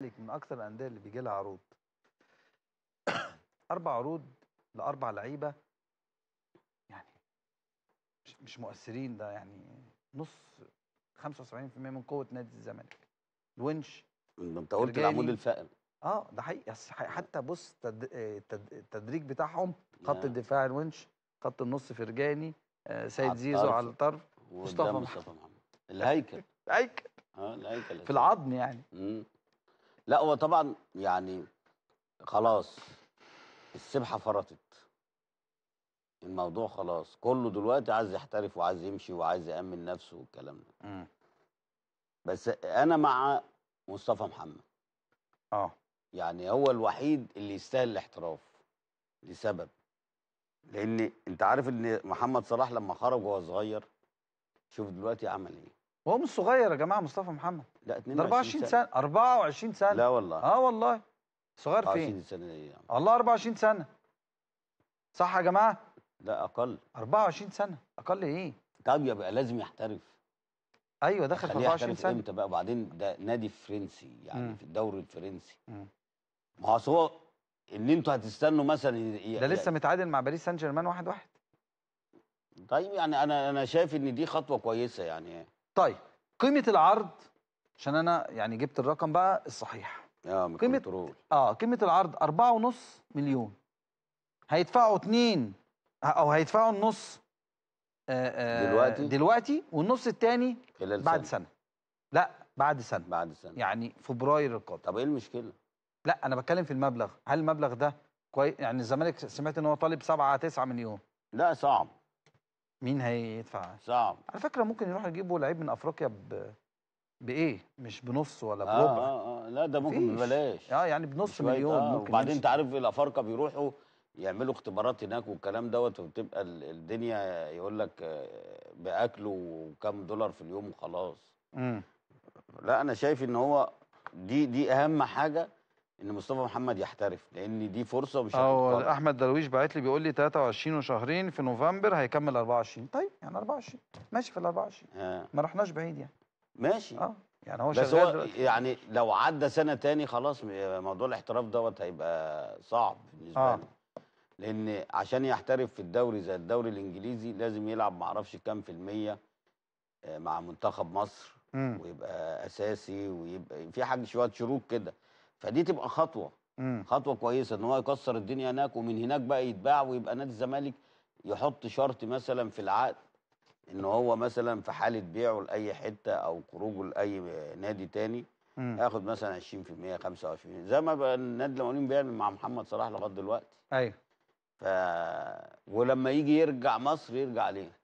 الزمالك من اكثر الانديه اللي بيجي لها عروض اربع عروض لاربع لعيبه يعني مش, مش مؤثرين ده يعني نص 75% من قوه نادي الزمالك الونش ده انت قلت العمود الفقري اه ده حقيقي حتى بص التدريج بتاعهم خط نعم. الدفاع الونش خط النص فرجاني آه، سيد زيزو على الطرف مصطفى محمد الهيكل الهيكل اه الهيكل في العظم يعني امم لا هو طبعا يعني خلاص السبحه فرطت الموضوع خلاص كله دلوقتي عايز يحترف وعايز يمشي وعايز يامن نفسه والكلام ده بس انا مع مصطفى محمد اه يعني هو الوحيد اللي يستاهل الاحتراف لسبب لان انت عارف ان محمد صلاح لما خرج وهو صغير شوف دلوقتي عمل ايه هو مش صغير يا جماعه مصطفى محمد لا 22 سنه 24 سنه لا والله اه والله صغير فين 24 سنه ايه عم الله 24 سنه صح يا جماعه لا اقل 24 سنه اقل ايه طب يبقى لازم يحترف ايوه دخل في 24 سنه امتى بقى وبعدين ده نادي فرنسي يعني م. في الدوري الفرنسي ما هو ان انتوا هتستنوا مثلا ده لسه متعادل مع باريس سان جيرمان واحد واحد طيب يعني انا انا شايف ان دي خطوه كويسه يعني طيب قيمه العرض عشان انا يعني جبت الرقم بقى الصحيح اه قيمه اه قيمه العرض 4.5 مليون هيدفعوا اتنين او هيدفعوا النص آه, آه، دلوقتي دلوقتي والنص الثاني خلال بعد سنة. سنه لا بعد سنه بعد سنه يعني فبراير القادم طب ايه المشكله لا انا بتكلم في المبلغ هل المبلغ ده كويس يعني الزمالك سمعت ان هو طالب 7 9 مليون لا صعب مين هيدفع صعب على فكره ممكن يروح يجيبوا لعيب من افريقيا ب... بايه مش بنص ولا آه، بربع آه, آه, لا ده ممكن ببلاش اه يعني بنص مليون آه ممكن وبعدين انت عارف الافارقه بيروحوا يعملوا اختبارات هناك والكلام دوت وبتبقى الدنيا يقول لك آه، باكله وكام دولار في اليوم وخلاص امم لا انا شايف ان هو دي دي اهم حاجه ان مصطفى محمد يحترف لان دي فرصه مش اه احمد درويش باعت لي بيقول لي 23 وشهرين في نوفمبر هيكمل 24 طيب يعني 24 ماشي في ال 24 آه. ما رحناش بعيد يعني ماشي اه يعني هو بس هو دلوقتي. يعني لو عدى سنه تاني خلاص موضوع الاحتراف دوت هيبقى صعب بالنسبه آه. لي لان عشان يحترف في الدوري زي الدوري الانجليزي لازم يلعب معرفش كام في الميه آه، مع منتخب مصر مم. ويبقى اساسي ويبقى في حاجه شويه شروط كده فدي تبقى خطوه مم. خطوه كويسه ان هو يكسر الدنيا هناك ومن هناك بقى يتباع ويبقى نادي الزمالك يحط شرط مثلا في العقد ان هو مثلا في حاله بيعه لاي حته او خروجه لاي نادي تاني مم. ياخد مثلا 20% 25 زي ما بقى النادي المقاولين بيعمل مع محمد صلاح لغايه دلوقتي ايوه ف ولما يجي يرجع مصر يرجع ليه